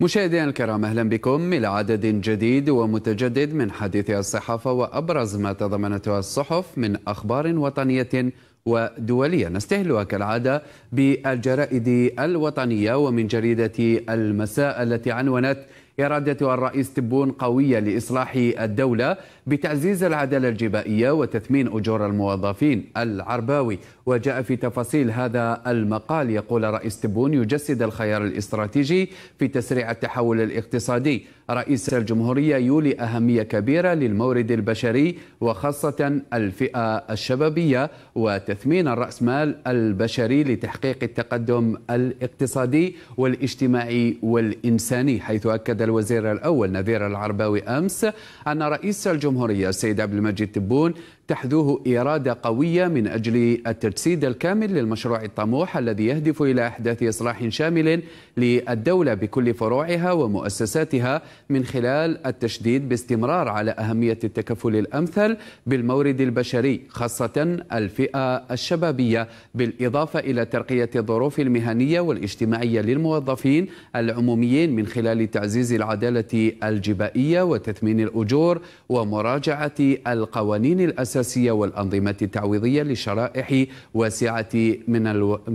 مشاهدينا الكرام اهلا بكم الى عدد جديد ومتجدد من حديث الصحافه وابرز ما تضمنته الصحف من اخبار وطنيه ودولية نستهلها كالعادة بالجرائد الوطنية ومن جريدة المساء التي عنونت إرادة الرئيس تبون قوية لإصلاح الدولة بتعزيز العدالة الجبائية وتثمين أجور الموظفين العرباوي وجاء في تفاصيل هذا المقال يقول رئيس تبون يجسد الخيار الاستراتيجي في تسريع التحول الاقتصادي رئيس الجمهورية يولي أهمية كبيرة للمورد البشري وخاصة الفئة الشبابية وتثمين الرأسمال البشري لتحقيق التقدم الاقتصادي والاجتماعي والإنساني حيث أكد الوزير الأول نذير العرباوي أمس أن رئيس الجمهورية السيد عبد المجيد تبون تحذوه إرادة قوية من أجل التجسيد الكامل للمشروع الطموح الذي يهدف إلى إحداث إصلاح شامل للدولة بكل فروعها ومؤسساتها من خلال التشديد باستمرار على أهمية التكفل الأمثل بالمورد البشري خاصة الفئة الشبابية بالإضافة إلى ترقية الظروف المهنية والاجتماعية للموظفين العموميين من خلال تعزيز العدالة الجبائية وتثمين الأجور ومراجعة القوانين الأساسية الأساسية والأنظمة التعويضية لشرائح واسعة من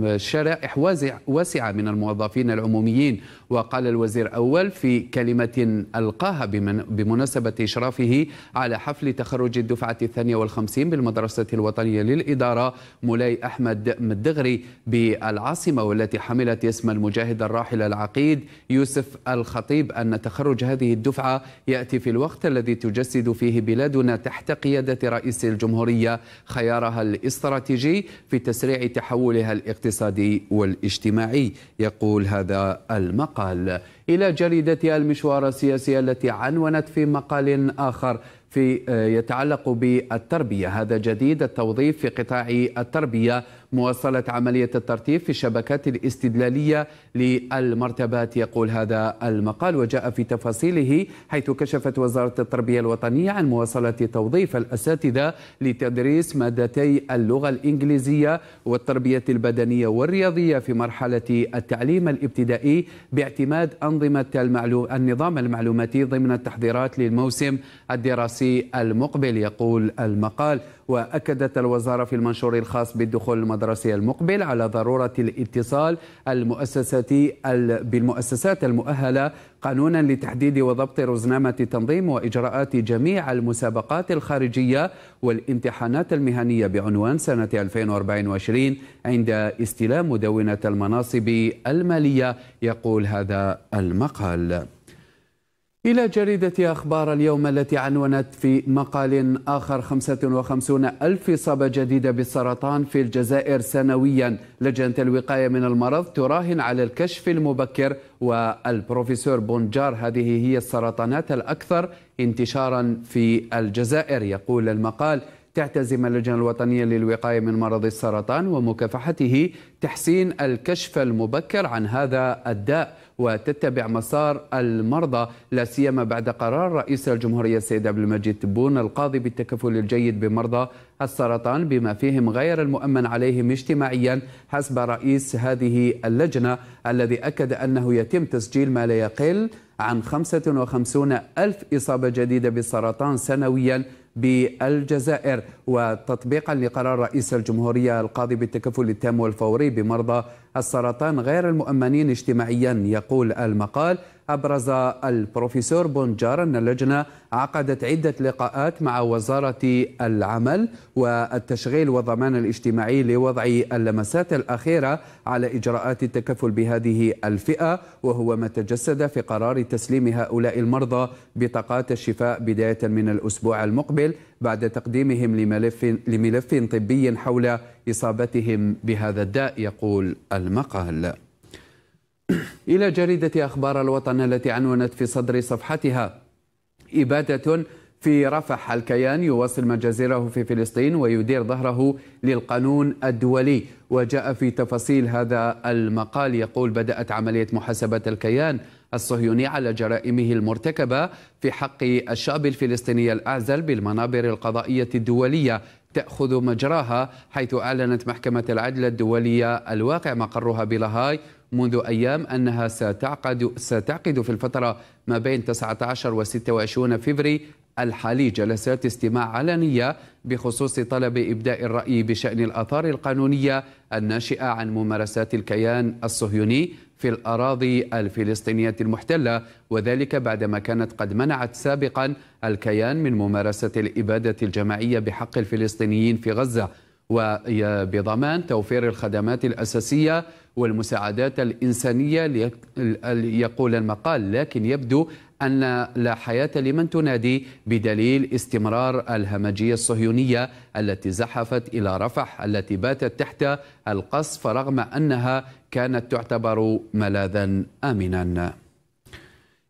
الشرائح واسعة من الموظفين العموميين وقال الوزير أول في كلمة ألقاها بمناسبة إشرافه على حفل تخرج الدفعة الثانية والخمسين بالمدرسة الوطنية للإدارة مولاي أحمد مدغري بالعاصمة والتي حملت اسم المجاهد الراحل العقيد يوسف الخطيب أن تخرج هذه الدفعة يأتي في الوقت الذي تجسد فيه بلادنا تحت قيادة رئيس الجمهورية خيارها الاستراتيجي في تسريع تحولها الاقتصادي والاجتماعي يقول هذا المقال إلى جريدتها المشوار السياسي التي عنونت في مقال آخر في آه، يتعلق بالتربية هذا جديد التوظيف في قطاع التربية مواصلة عملية الترتيب في الشبكات الاستدلالية للمرتبات يقول هذا المقال وجاء في تفاصيله حيث كشفت وزارة التربية الوطنية عن مواصلة توظيف الأساتذة لتدريس مادتي اللغة الإنجليزية والتربية البدنية والرياضية في مرحلة التعليم الابتدائي باعتماد أنظمة المعلوم النظام المعلوماتي ضمن التحضيرات للموسم الدراسي المقبل يقول المقال وأكدت الوزارة في المنشور الخاص بالدخول المدرسي المدرسي المقبل على ضرورة الاتصال المؤسسة بالمؤسسات المؤهلة قانونا لتحديد وضبط رزنامة تنظيم وإجراءات جميع المسابقات الخارجية والامتحانات المهنية بعنوان سنة 2024 عند استلام مدونة المناصب المالية يقول هذا المقال إلى جريدة أخبار اليوم التي عنونت في مقال آخر 55 ألف إصابة جديدة بالسرطان في الجزائر سنويا لجنة الوقاية من المرض تراهن على الكشف المبكر والبروفيسور بونجار هذه هي السرطانات الأكثر انتشارا في الجزائر يقول المقال تعتزم اللجنة الوطنية للوقاية من مرض السرطان ومكافحته تحسين الكشف المبكر عن هذا الداء وتتبع مسار المرضى لا سيما بعد قرار رئيس الجمهوريه السيد عبد المجيد تبون القاضي بالتكفل الجيد بمرضى السرطان بما فيهم غير المؤمن عليهم اجتماعيا حسب رئيس هذه اللجنه الذي اكد انه يتم تسجيل ما لا يقل عن 55 ألف إصابة جديدة بالسرطان سنويا بالجزائر وتطبيقا لقرار رئيس الجمهورية القاضي بالتكفل التام والفوري بمرضى السرطان غير المؤمنين اجتماعيا يقول المقال أبرز البروفيسور بونجار أن اللجنة عقدت عدة لقاءات مع وزارة العمل والتشغيل والضمان الاجتماعي لوضع اللمسات الأخيرة على إجراءات التكفل بهذه الفئة وهو ما تجسد في قرار تسليم هؤلاء المرضى بطاقات الشفاء بداية من الأسبوع المقبل بعد تقديمهم لملف, لملف طبي حول إصابتهم بهذا الداء يقول المقال إلى جريدة أخبار الوطن التي عنونت في صدر صفحتها إبادة في رفح الكيان يواصل مجازره في فلسطين ويدير ظهره للقانون الدولي وجاء في تفاصيل هذا المقال يقول بدأت عملية محاسبة الكيان الصهيوني على جرائمه المرتكبة في حق الشعب الفلسطيني الأعزل بالمنابر القضائية الدولية تأخذ مجراها حيث أعلنت محكمة العدل الدولية الواقع مقرها بلاهاي منذ أيام أنها ستعقد, ستعقد في الفترة ما بين 19 و 26 فبراير الحالي جلسات استماع علنية بخصوص طلب إبداء الرأي بشأن الآثار القانونية الناشئة عن ممارسات الكيان الصهيوني في الأراضي الفلسطينية المحتلة وذلك بعدما كانت قد منعت سابقا الكيان من ممارسة الإبادة الجماعية بحق الفلسطينيين في غزة وبضمان توفير الخدمات الأساسية والمساعدات الإنسانية يقول المقال لكن يبدو أن لا حياة لمن تنادي بدليل استمرار الهمجية الصهيونية التي زحفت إلى رفح التي باتت تحت القصف رغم أنها كانت تعتبر ملاذا آمنا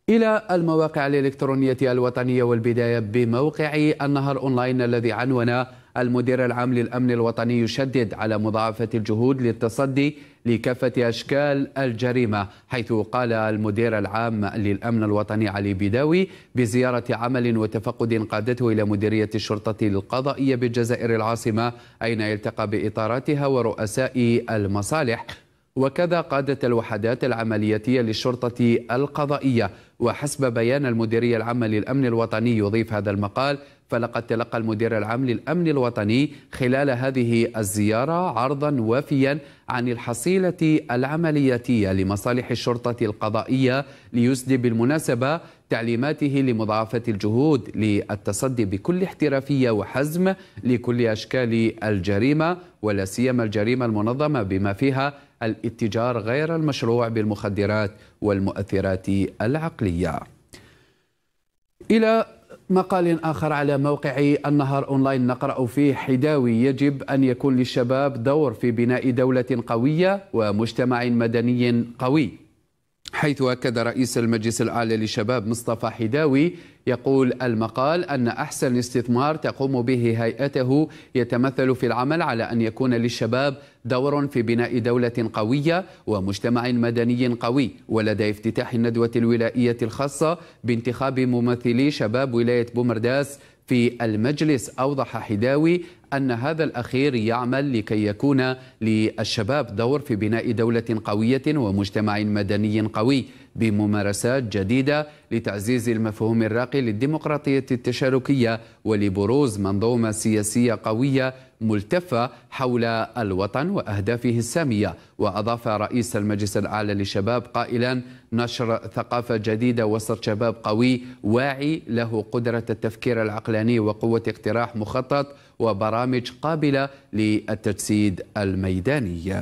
إلى المواقع الإلكترونية الوطنية والبداية بموقع النهر أونلاين الذي عنون المدير العام للأمن الوطني يشدد على مضاعفة الجهود للتصدي لكافة أشكال الجريمة حيث قال المدير العام للأمن الوطني علي بيداوي بزيارة عمل وتفقد قادته إلى مديرية الشرطة القضائية بالجزائر العاصمة أين يلتقى بإطاراتها ورؤساء المصالح وكذا قادة الوحدات العملياتية للشرطة القضائية وحسب بيان المديرية العامة للأمن الوطني يضيف هذا المقال فلقد تلقى المدير العام للأمن الوطني خلال هذه الزيارة عرضا وافيا عن الحصيلة العملياتية لمصالح الشرطة القضائية ليسدي بالمناسبة تعليماته لمضاعفة الجهود للتصدي بكل احترافية وحزم لكل أشكال الجريمة ولا سيما الجريمة المنظمة بما فيها الاتجار غير المشروع بالمخدرات والمؤثرات العقليه. الى مقال آخر على موقع النهار أونلاين نقرأ فيه حداوي يجب أن يكون للشباب دور في بناء دولة قوية ومجتمع مدني قوي حيث أكد رئيس المجلس الأعلى للشباب مصطفى حداوي يقول المقال أن أحسن استثمار تقوم به هيئته يتمثل في العمل على أن يكون للشباب دور في بناء دولة قوية ومجتمع مدني قوي ولدى افتتاح الندوة الولائية الخاصة بانتخاب ممثلي شباب ولاية بومرداس في المجلس أوضح حداوي أن هذا الأخير يعمل لكي يكون للشباب دور في بناء دولة قوية ومجتمع مدني قوي بممارسات جديدة لتعزيز المفهوم الراقي للديمقراطية التشاركية ولبروز منظومة سياسية قوية ملتفة حول الوطن وأهدافه السامية وأضاف رئيس المجلس الأعلى للشباب قائلا نشر ثقافة جديدة وسط شباب قوي واعي له قدرة التفكير العقلاني وقوة اقتراح مخطط وبرامج قابلة للتجسيد الميداني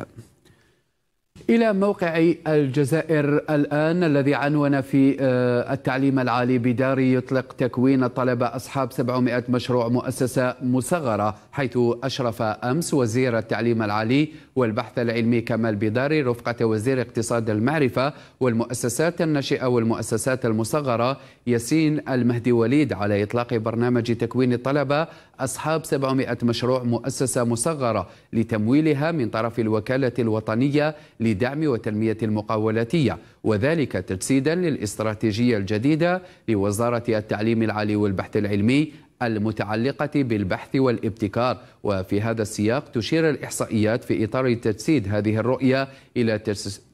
إلى موقع الجزائر الآن الذي عنون في آه، التعليم العالي بداري يطلق تكوين الطلبة أصحاب 700 مشروع مؤسسة مصغرة حيث أشرف أمس وزير التعليم العالي والبحث العلمي كمال بداري رفقة وزير اقتصاد المعرفة والمؤسسات الناشئة والمؤسسات المصغرة ياسين المهدي وليد على إطلاق برنامج تكوين الطلبة أصحاب 700 مشروع مؤسسة مصغرة لتمويلها من طرف الوكالة الوطنية لدعم وتنمية المقاولاتية وذلك تجسيدا للاستراتيجية الجديدة لوزارة التعليم العالي والبحث العلمي المتعلقة بالبحث والابتكار وفي هذا السياق تشير الإحصائيات في إطار تجسيد هذه الرؤية إلى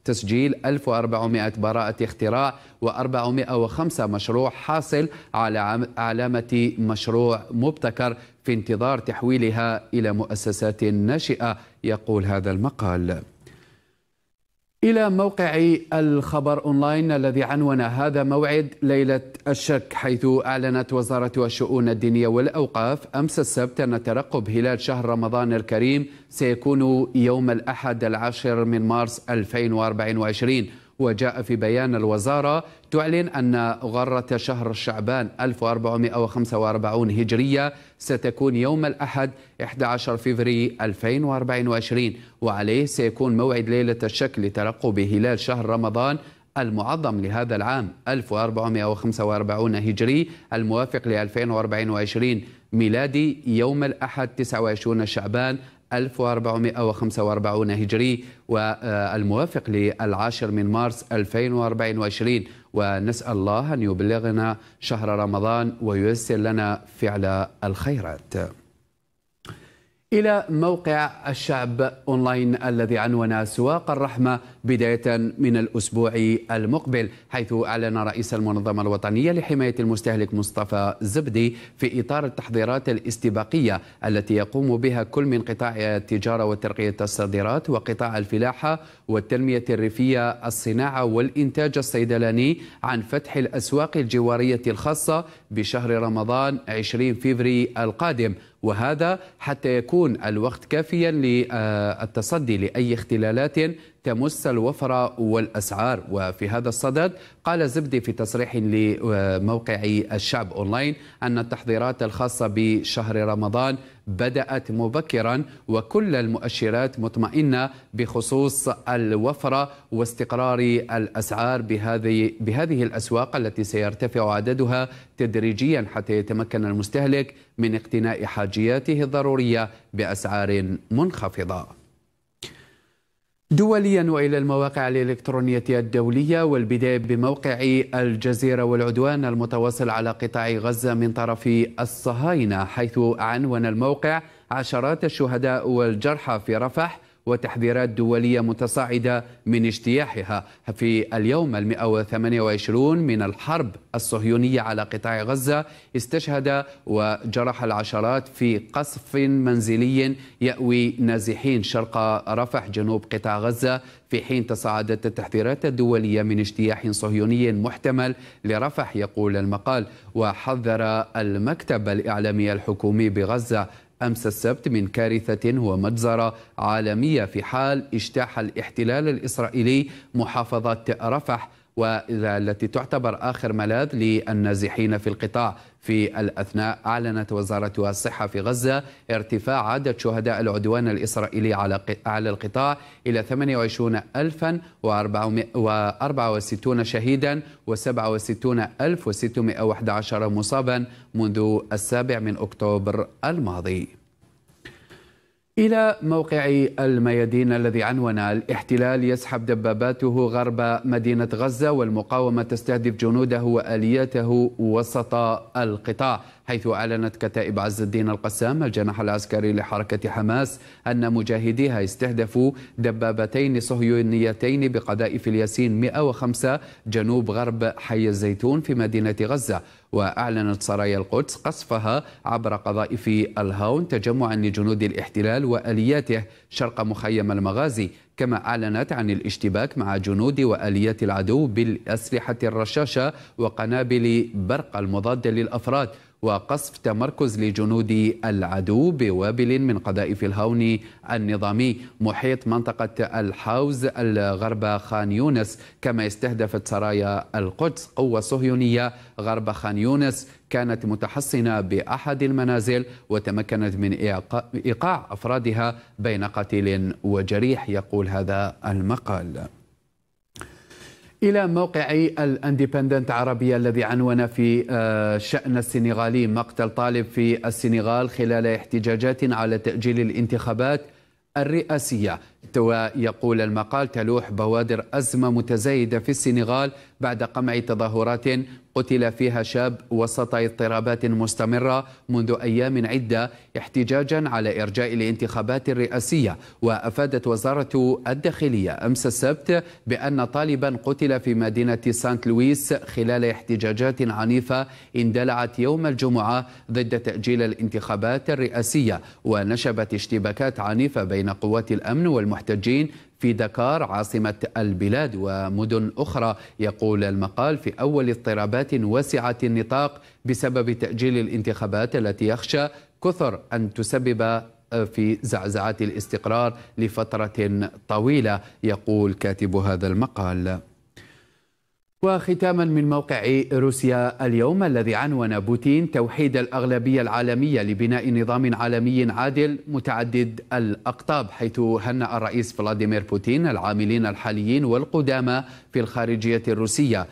تسجيل 1400 براءة اختراع و405 مشروع حاصل على علامة مشروع مبتكر في انتظار تحويلها إلى مؤسسات ناشئة يقول هذا المقال إلى موقع الخبر أونلاين الذي عنون هذا موعد ليلة الشك حيث أعلنت وزارة الشؤون الدينية والأوقاف أمس السبت أن ترقب هلال شهر رمضان الكريم سيكون يوم الأحد العاشر من مارس 2024 وجاء في بيان الوزارة تعلن أن غرة شهر شعبان 1445 هجرية ستكون يوم الأحد 11 فبراير 2024 وعليه سيكون موعد ليلة الشك لترقب هلال شهر رمضان المعظم لهذا العام 1445 هجري الموافق ل 2024 ميلادي يوم الأحد 29 شعبان 1445 هجري والموافق للعاشر من مارس 2024 ونسأل الله أن يبلغنا شهر رمضان وييسر لنا فعل الخيرات إلى موقع الشعب أونلاين الذي عنون سواق الرحمة بداية من الأسبوع المقبل حيث أعلن رئيس المنظمة الوطنية لحماية المستهلك مصطفى زبدي في إطار التحضيرات الاستباقية التي يقوم بها كل من قطاع التجارة وترقية الصادرات وقطاع الفلاحة والتنمية الريفية الصناعة والإنتاج الصيدلاني عن فتح الأسواق الجوارية الخاصة بشهر رمضان 20 فبراير القادم وهذا حتى يكون الوقت كافيا للتصدي لاي اختلالات تمس الوفرة والأسعار وفي هذا الصدد قال زبدي في تصريح لموقع الشعب أونلاين أن التحضيرات الخاصة بشهر رمضان بدأت مبكرا وكل المؤشرات مطمئنة بخصوص الوفرة واستقرار الأسعار بهذه بهذه الأسواق التي سيرتفع عددها تدريجيا حتى يتمكن المستهلك من اقتناء حاجياته الضرورية بأسعار منخفضة دوليا والى المواقع الالكترونيه الدوليه والبدايه بموقع الجزيره والعدوان المتواصل على قطاع غزه من طرف الصهاينه حيث عنون الموقع عشرات الشهداء والجرحى في رفح وتحذيرات دولية متصاعدة من اجتياحها في اليوم المئة 128 من الحرب الصهيونية على قطاع غزة استشهد وجرح العشرات في قصف منزلي يأوي نازحين شرق رفح جنوب قطاع غزة في حين تصاعدت التحذيرات الدولية من اجتياح صهيوني محتمل لرفح يقول المقال وحذر المكتب الإعلامي الحكومي بغزة أمس السبت من كارثة ومجزرة عالمية في حال اجتاح الاحتلال الإسرائيلي محافظة رفح التي تعتبر آخر ملاذ للنازحين في القطاع في الأثناء أعلنت وزارة الصحة في غزة ارتفاع عدد شهداء العدوان الإسرائيلي على على القطاع إلى 28464 شهيدا و67611 مصابا منذ السابع من أكتوبر الماضي إلى موقع الميادين الذي عنون الاحتلال يسحب دباباته غرب مدينة غزة والمقاومة تستهدف جنوده وآلياته وسط القطاع حيث أعلنت كتائب عز الدين القسام الجناح العسكري لحركة حماس أن مجاهديها استهدفوا دبابتين صهيونيتين بقذائف الياسين 105 جنوب غرب حي الزيتون في مدينة غزة وأعلنت سرايا القدس قصفها عبر قذائف الهاون تجمعا لجنود الاحتلال وآلياته شرق مخيم المغازي كما أعلنت عن الاشتباك مع جنود وآليات العدو بالأسلحة الرشاشة وقنابل برق المضادة للأفراد وقصف تمركز لجنود العدو بوابل من قذائف الهون النظامي محيط منطقة الحوز الغرب خان يونس كما استهدفت سرايا القدس قوة صهيونية غرب خان يونس كانت متحصنة بأحد المنازل وتمكنت من إيقاع أفرادها بين قتيل وجريح يقول هذا المقال إلى موقع الاندبندنت عربية الذي عنون في آه، شأن السنغالي مقتل طالب في السنغال خلال احتجاجات على تأجيل الانتخابات الرئاسية ويقول المقال تلوح بوادر أزمة متزايدة في السنغال بعد قمع تظاهرات قتل فيها شاب وسط اضطرابات مستمرة منذ أيام عدة احتجاجا على إرجاء الانتخابات الرئاسية وأفادت وزارة الداخلية أمس السبت بأن طالبا قتل في مدينة سانت لويس خلال احتجاجات عنيفة اندلعت يوم الجمعة ضد تأجيل الانتخابات الرئاسية ونشبت اشتباكات عنيفة بين قوات الأمن والمحافظة المحتجين في دكار عاصمة البلاد ومدن أخرى يقول المقال في أول اضطرابات واسعة النطاق بسبب تأجيل الانتخابات التي يخشى كثر أن تسبب في زعزعة الاستقرار لفترة طويلة يقول كاتب هذا المقال وختاما من موقع روسيا اليوم الذي عنون بوتين توحيد الاغلبيه العالميه لبناء نظام عالمي عادل متعدد الاقطاب حيث هنأ الرئيس فلاديمير بوتين العاملين الحاليين والقدامى في الخارجيه الروسيه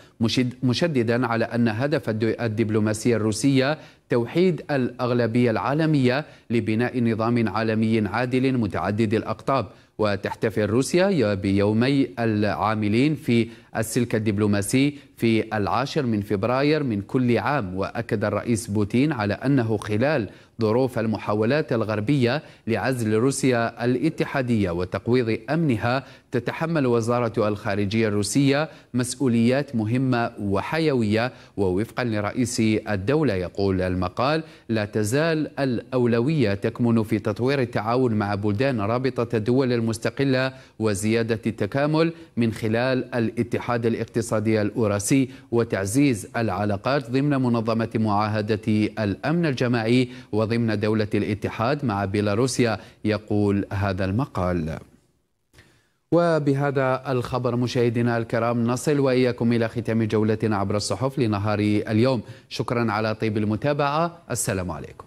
مشددا على ان هدف الدبلوماسيه الروسيه توحيد الاغلبيه العالميه لبناء نظام عالمي عادل متعدد الاقطاب وتحتفل روسيا بيومي العاملين في السلك الدبلوماسي في العاشر من فبراير من كل عام واكد الرئيس بوتين على انه خلال ظروف المحاولات الغربيه لعزل روسيا الاتحاديه وتقويض امنها تتحمل وزاره الخارجيه الروسيه مسؤوليات مهمه وحيويه ووفقا لرئيس الدوله يقول المقال لا تزال الاولويه تكمن في تطوير التعاون مع بلدان رابطه الدول مستقلة وزيادة التكامل من خلال الاتحاد الاقتصادي الأوراسي وتعزيز العلاقات ضمن منظمة معاهدة الأمن الجماعي وضمن دولة الاتحاد مع بيلاروسيا يقول هذا المقال وبهذا الخبر مشاهدينا الكرام نصل واياكم الى ختام جولتنا عبر الصحف لنهار اليوم شكرا على طيب المتابعه السلام عليكم